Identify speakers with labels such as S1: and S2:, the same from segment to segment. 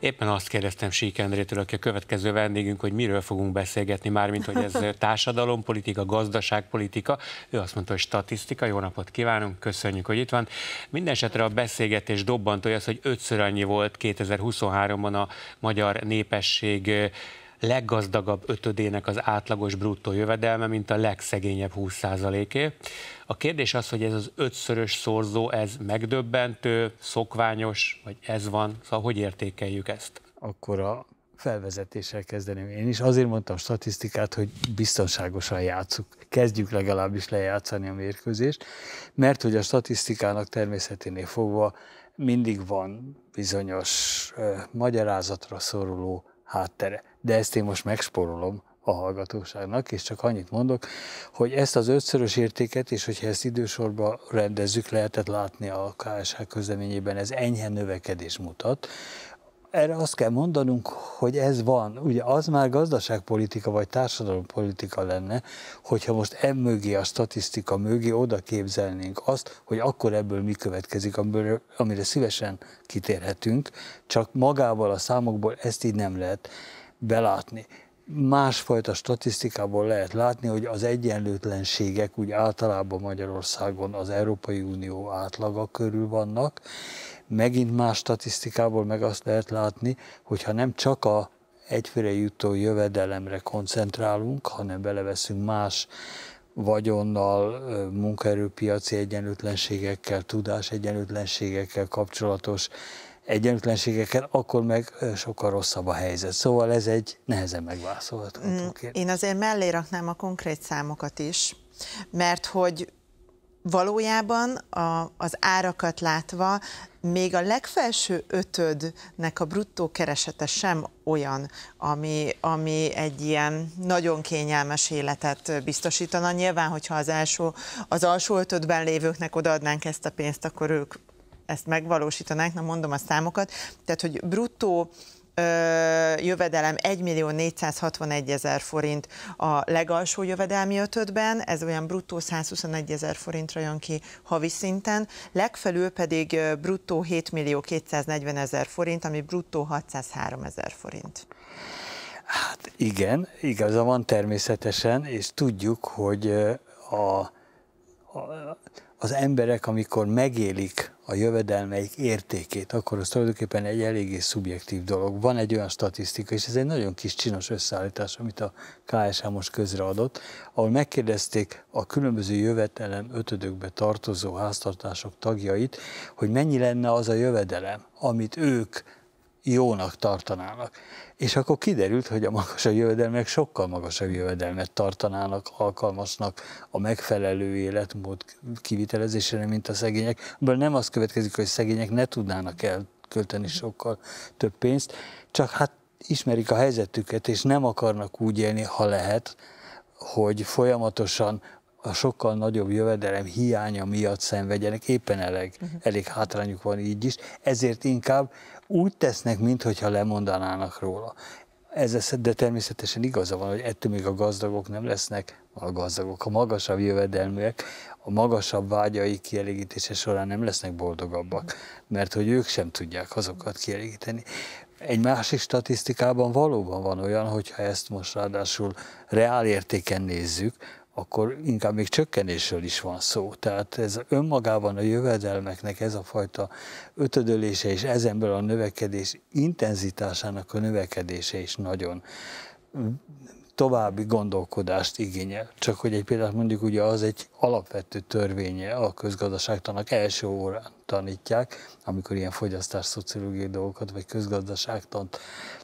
S1: Éppen azt kérdeztem Sík Endrétől, aki a következő vendégünk, hogy miről fogunk beszélgetni, mármint hogy ez társadalompolitika, gazdaságpolitika. Ő azt mondta, hogy statisztika. Jó napot kívánunk, köszönjük, hogy itt van. Mindenesetre a beszélgetés dobbantója az, hogy ötször annyi volt 2023-ban a magyar népesség leggazdagabb ötödének az átlagos bruttó jövedelme, mint a legszegényebb 20%-é. A kérdés az, hogy ez az ötszörös szorzó, ez megdöbbentő, szokványos, vagy ez van, szóval hogy értékeljük ezt?
S2: Akkor a felvezetéssel kezdeném. Én is azért mondtam statisztikát, hogy biztonságosan játsszuk. Kezdjük legalábbis lejátszani a mérkőzést, mert hogy a statisztikának természeténél fogva mindig van bizonyos uh, magyarázatra szoruló háttere. De ezt én most megsporolom a hallgatóságnak, és csak annyit mondok, hogy ezt az ötszörös értéket, és hogyha ezt idősorba rendezzük, lehetett látni a KSH közleményében, ez enyhe növekedés mutat, erre azt kell mondanunk, hogy ez van. Ugye az már gazdaságpolitika vagy társadalompolitika lenne, hogyha most emögé a statisztika mögé oda képzelnénk azt, hogy akkor ebből mi következik, amire, amire szívesen kitérhetünk, csak magával a számokból ezt így nem lehet belátni másfajta statisztikából lehet látni, hogy az egyenlőtlenségek úgy általában Magyarországon az Európai Unió átlaga körül vannak, megint más statisztikából meg azt lehet látni, hogy ha nem csak a egyfőre jutó jövedelemre koncentrálunk, hanem beleveszünk más vagyonnal, munkaerőpiaci egyenlőtlenségekkel, tudás egyenlőtlenségekkel kapcsolatos egyenlőtlenségekkel, akkor meg sokkal rosszabb a helyzet. Szóval ez egy nehezen megválaszolható.
S3: Mm, én azért mellé raknám a konkrét számokat is, mert hogy valójában a, az árakat látva még a legfelső ötödnek a bruttó keresete sem olyan, ami, ami egy ilyen nagyon kényelmes életet biztosítana. Nyilván, hogyha az, első, az alsó ötödben lévőknek odaadnánk ezt a pénzt, akkor ők ezt megvalósítanánk, na mondom a számokat, tehát hogy bruttó jövedelem 1 millió 461 ezer forint a legalsó jövedelmi ötödben, ez olyan bruttó 121 ezer forintra jön ki havi szinten, legfelül pedig bruttó 7 millió 240 ezer forint, ami bruttó 603 ezer forint.
S2: Hát igen, igaza van természetesen, és tudjuk, hogy a, a az emberek, amikor megélik a jövedelmeik értékét, akkor az tulajdonképpen egy eléggé szubjektív dolog. Van egy olyan statisztika, és ez egy nagyon kis csinos összeállítás, amit a KSH most közreadott, ahol megkérdezték a különböző jövedelem ötödökbe tartozó háztartások tagjait, hogy mennyi lenne az a jövedelem, amit ők jónak tartanának. És akkor kiderült, hogy a magasabb jövedelmek sokkal magasabb jövedelmet tartanának alkalmasnak a megfelelő életmód kivitelezésére, mint a szegények. Ből nem az következik, hogy szegények ne tudnának elkölteni sokkal több pénzt, csak hát ismerik a helyzetüket, és nem akarnak úgy élni, ha lehet, hogy folyamatosan a sokkal nagyobb jövedelem hiánya miatt szenvedjenek, éppen elég, uh-huh. elég hátrányuk van így is, ezért inkább úgy tesznek, mintha lemondanának róla. Ez, de természetesen igaza van, hogy ettől még a gazdagok nem lesznek, a gazdagok, a magasabb jövedelműek, a magasabb vágyai kielégítése során nem lesznek boldogabbak, mhm. mert hogy ők sem tudják azokat kielégíteni. Egy másik statisztikában valóban van olyan, hogyha ezt most ráadásul reálértéken nézzük, akkor inkább még csökkenésről is van szó. Tehát ez önmagában a jövedelmeknek ez a fajta ötödölése és ezen a növekedés intenzitásának a növekedése is nagyon mm, további gondolkodást igényel. Csak hogy egy példát mondjuk, ugye az egy alapvető törvénye a közgazdaságtanak első órán tanítják, amikor ilyen fogyasztás szociológiai dolgokat, vagy közgazdaságtant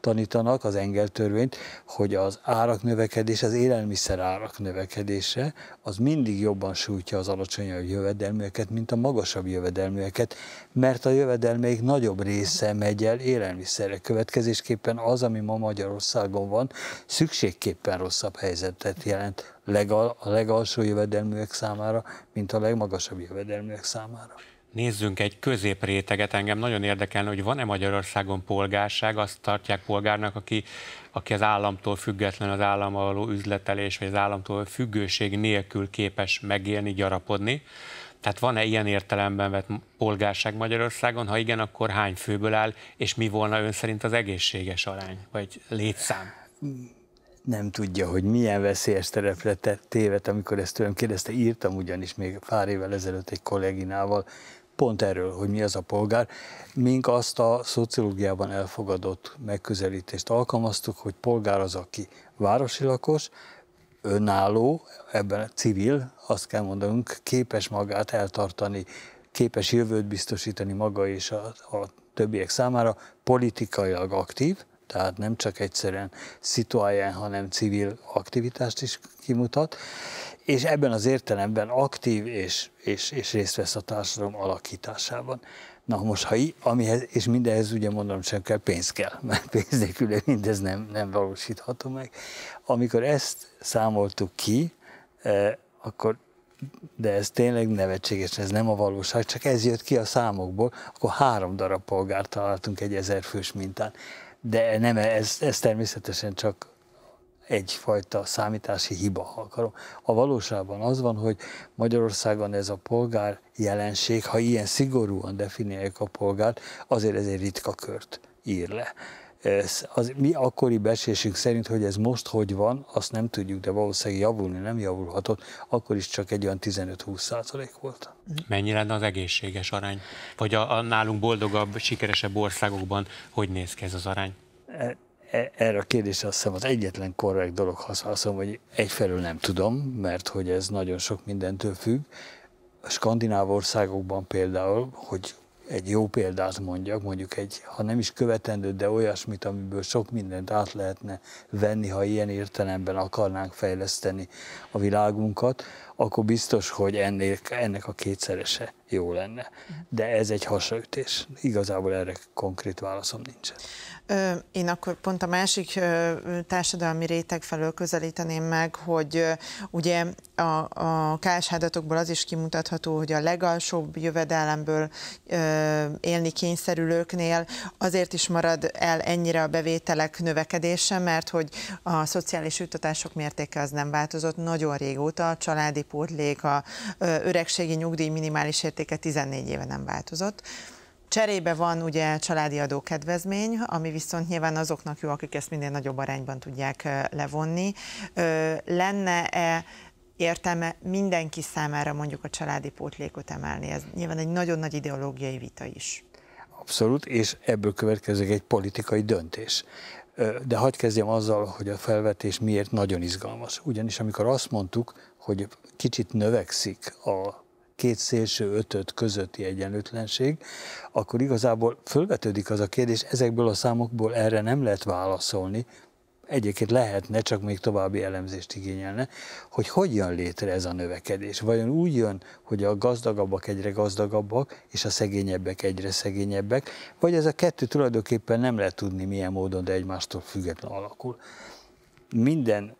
S2: tanítanak, az Engel törvényt, hogy az árak növekedése, az élelmiszer árak növekedése, az mindig jobban sújtja az alacsonyabb jövedelműeket, mint a magasabb jövedelműeket, mert a jövedelmeik nagyobb része megy el élelmiszerre. Következésképpen az, ami ma Magyarországon van, szükségképpen rosszabb helyzetet jelent legal, a legalsó jövedelműek számára, mint a legmagasabb jövedelműek számára.
S1: Nézzünk egy középréteget, engem nagyon érdekelne, hogy van-e Magyarországon polgárság, azt tartják polgárnak, aki, aki az államtól független, az állam való üzletelés, vagy az államtól függőség nélkül képes megélni, gyarapodni. Tehát van-e ilyen értelemben vett polgárság Magyarországon? Ha igen, akkor hány főből áll, és mi volna ön szerint az egészséges arány, vagy létszám?
S2: nem tudja, hogy milyen veszélyes terepre tévedt, amikor ezt tőlem kérdezte. Írtam ugyanis még pár évvel ezelőtt egy kolléginával, pont erről, hogy mi az a polgár. Mink azt a szociológiában elfogadott megközelítést alkalmaztuk, hogy polgár az, aki városi lakos, önálló, ebben civil, azt kell mondanunk, képes magát eltartani, képes jövőt biztosítani maga és a, a többiek számára, politikailag aktív, tehát nem csak egyszerűen szituálján, hanem civil aktivitást is kimutat, és ebben az értelemben aktív és, és, és részt vesz a társadalom alakításában. Na most, ha amihez, és mindehhez ugye mondom, sem kell, pénz kell, mert pénz nélkül mindez nem, nem valósítható meg. Amikor ezt számoltuk ki, eh, akkor de ez tényleg nevetséges, ez nem a valóság, csak ez jött ki a számokból, akkor három darab polgárt találtunk egy ezer fős mintán de nem, ez, ez természetesen csak egyfajta számítási hiba akarom. A valóságban az van, hogy Magyarországon ez a polgár jelenség, ha ilyen szigorúan definiáljuk a polgárt, azért ez egy ritka kört ír le. Ez, az mi akkori besésünk szerint, hogy ez most hogy van, azt nem tudjuk, de valószínűleg javulni nem javulhatott, akkor is csak egy olyan 15-20 százalék volt.
S1: Mennyi lenne az egészséges arány? Vagy a, a nálunk boldogabb, sikeresebb országokban hogy néz ki ez az arány?
S2: E, e, erre a kérdésre azt hiszem az egyetlen korrekt dolog, ha azt mondom, hogy egyfelől nem tudom, mert hogy ez nagyon sok mindentől függ. A skandináv országokban például, hogy egy jó példát mondjak, mondjuk egy, ha nem is követendő, de olyasmit, amiből sok mindent át lehetne venni, ha ilyen értelemben akarnánk fejleszteni a világunkat, akkor biztos, hogy ennél, ennek a kétszerese jó lenne. De ez egy hasraütés. Igazából erre konkrét válaszom nincsen.
S3: Én akkor pont a másik társadalmi réteg felől közelíteném meg, hogy ugye a, a KSH adatokból az is kimutatható, hogy a legalsóbb jövedelemből élni kényszerülőknél azért is marad el ennyire a bevételek növekedése, mert hogy a szociális juttatások mértéke az nem változott nagyon régóta, a családi pótlék, a öregségi nyugdíj minimális értéke értéke 14 éve nem változott. Cserébe van ugye családi adókedvezmény, ami viszont nyilván azoknak jó, akik ezt minél nagyobb arányban tudják levonni. Lenne-e értelme mindenki számára mondjuk a családi pótlékot emelni? Ez nyilván egy nagyon nagy ideológiai vita is.
S2: Abszolút, és ebből következik egy politikai döntés. De hagyd kezdjem azzal, hogy a felvetés miért nagyon izgalmas. Ugyanis amikor azt mondtuk, hogy kicsit növekszik a két szélső ötöt közötti egyenlőtlenség, akkor igazából fölvetődik az a kérdés, ezekből a számokból erre nem lehet válaszolni, egyébként lehetne, csak még további elemzést igényelne, hogy hogy jön létre ez a növekedés. Vajon úgy jön, hogy a gazdagabbak egyre gazdagabbak, és a szegényebbek egyre szegényebbek, vagy ez a kettő tulajdonképpen nem lehet tudni milyen módon, de egymástól független alakul. Minden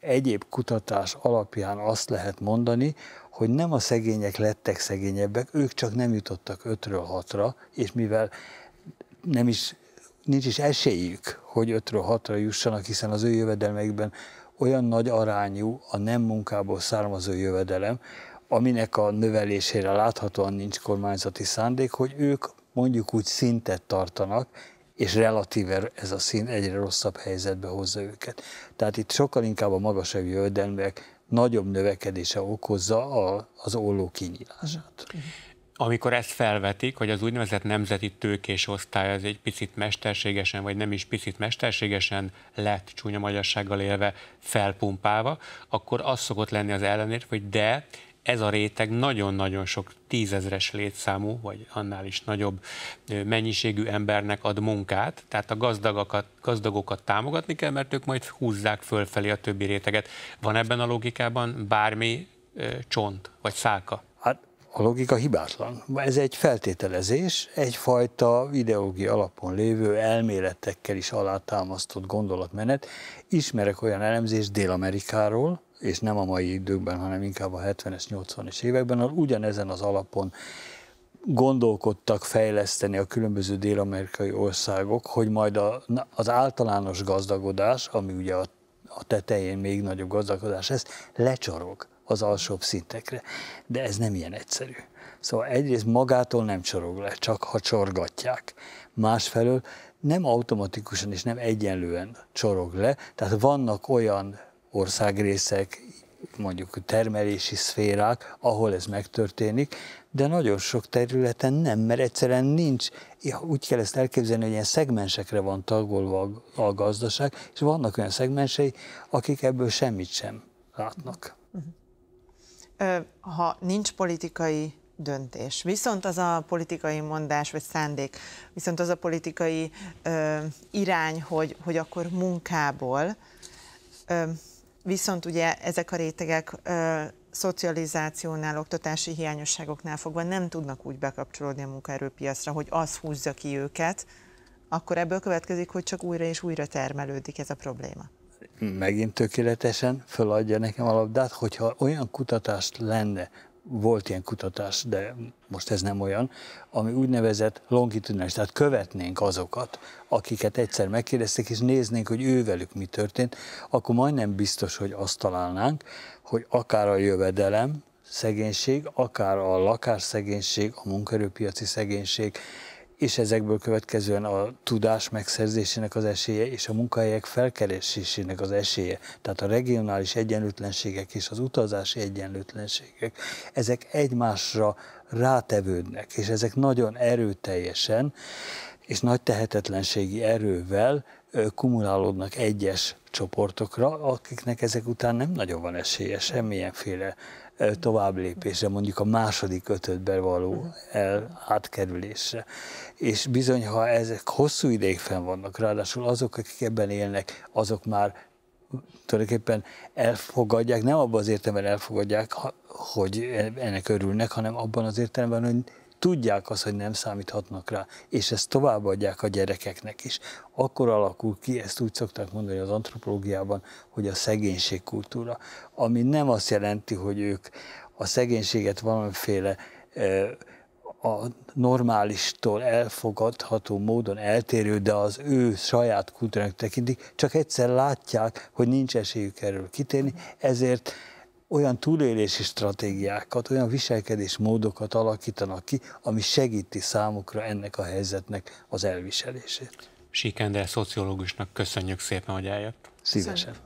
S2: egyéb kutatás alapján azt lehet mondani, hogy nem a szegények lettek szegényebbek, ők csak nem jutottak 5-ről 6-ra, és mivel nem is, nincs is esélyük, hogy 5-ről 6-ra jussanak, hiszen az ő jövedelmeikben olyan nagy arányú a nem munkából származó jövedelem, aminek a növelésére láthatóan nincs kormányzati szándék, hogy ők mondjuk úgy szintet tartanak, és relatíve er- ez a szín egyre rosszabb helyzetbe hozza őket. Tehát itt sokkal inkább a magasabb jövedelmek nagyobb növekedése okozza a, az olló kinyílását.
S1: Amikor ezt felvetik, hogy az úgynevezett nemzeti tőkés osztály az egy picit mesterségesen, vagy nem is picit mesterségesen lett csúnya magyarsággal élve felpumpálva, akkor az szokott lenni az ellenért, hogy de ez a réteg nagyon-nagyon sok tízezres létszámú, vagy annál is nagyobb mennyiségű embernek ad munkát, tehát a gazdagokat, gazdagokat támogatni kell, mert ők majd húzzák fölfelé a többi réteget. Van ebben a logikában bármi csont vagy szálka? Hát
S2: a logika hibátlan. Ez egy feltételezés, egyfajta ideológia alapon lévő elméletekkel is alátámasztott gondolatmenet. Ismerek olyan elemzést Dél-Amerikáról, és nem a mai időkben, hanem inkább a 70-es, 80-es években, ugyanezen az alapon gondolkodtak fejleszteni a különböző dél-amerikai országok, hogy majd a, az általános gazdagodás, ami ugye a, a tetején még nagyobb gazdagodás, ez lecsorog az alsóbb szintekre. De ez nem ilyen egyszerű. Szóval egyrészt magától nem csorog le, csak ha csorgatják. Másfelől nem automatikusan és nem egyenlően csorog le, tehát vannak olyan országrészek, mondjuk termelési szférák, ahol ez megtörténik, de nagyon sok területen nem, mert egyszerűen nincs, úgy kell ezt elképzelni, hogy ilyen szegmensekre van tagolva a gazdaság, és vannak olyan szegmensei, akik ebből semmit sem látnak.
S3: Ha nincs politikai döntés. Viszont az a politikai mondás vagy szándék, viszont az a politikai ö, irány, hogy, hogy akkor munkából ö, viszont ugye ezek a rétegek ö, szocializációnál, oktatási hiányosságoknál fogva nem tudnak úgy bekapcsolódni a munkaerőpiacra, hogy az húzza ki őket, akkor ebből következik, hogy csak újra és újra termelődik ez a probléma.
S2: Megint tökéletesen föladja nekem a labdát, hogyha olyan kutatást lenne, volt ilyen kutatás, de most ez nem olyan, ami úgynevezett longitudinális, tehát követnénk azokat, akiket egyszer megkérdeztek, és néznénk, hogy ővelük mi történt, akkor majdnem biztos, hogy azt találnánk, hogy akár a jövedelem, szegénység, akár a lakásszegénység, a munkaerőpiaci szegénység, és ezekből következően a tudás megszerzésének az esélye és a munkahelyek felkeresésének az esélye, tehát a regionális egyenlőtlenségek és az utazási egyenlőtlenségek, ezek egymásra rátevődnek, és ezek nagyon erőteljesen és nagy tehetetlenségi erővel kumulálódnak egyes csoportokra, akiknek ezek után nem nagyon van esélye semmilyenféle tovább lépésre, mondjuk a második ötödbe való el, átkerülésre. És bizony, ha ezek hosszú ideig fenn vannak, ráadásul azok, akik ebben élnek, azok már tulajdonképpen elfogadják, nem abban az értelemben elfogadják, hogy e-, ennek örülnek, hanem abban az értelemben, hogy tudják azt, hogy nem számíthatnak rá, és ezt továbbadják a gyerekeknek is. Akkor alakul ki, ezt úgy szokták mondani az antropológiában, hogy a szegénység kultúra, ami nem azt jelenti, hogy ők a szegénységet valamiféle a normálistól elfogadható módon eltérő, de az ő saját kultúrának tekintik, csak egyszer látják, hogy nincs esélyük erről kitérni, ezért olyan túlélési stratégiákat, olyan módokat alakítanak ki, ami segíti számukra ennek a helyzetnek az elviselését.
S1: Sikendel szociológusnak köszönjük szépen, hogy eljött. Szívesen.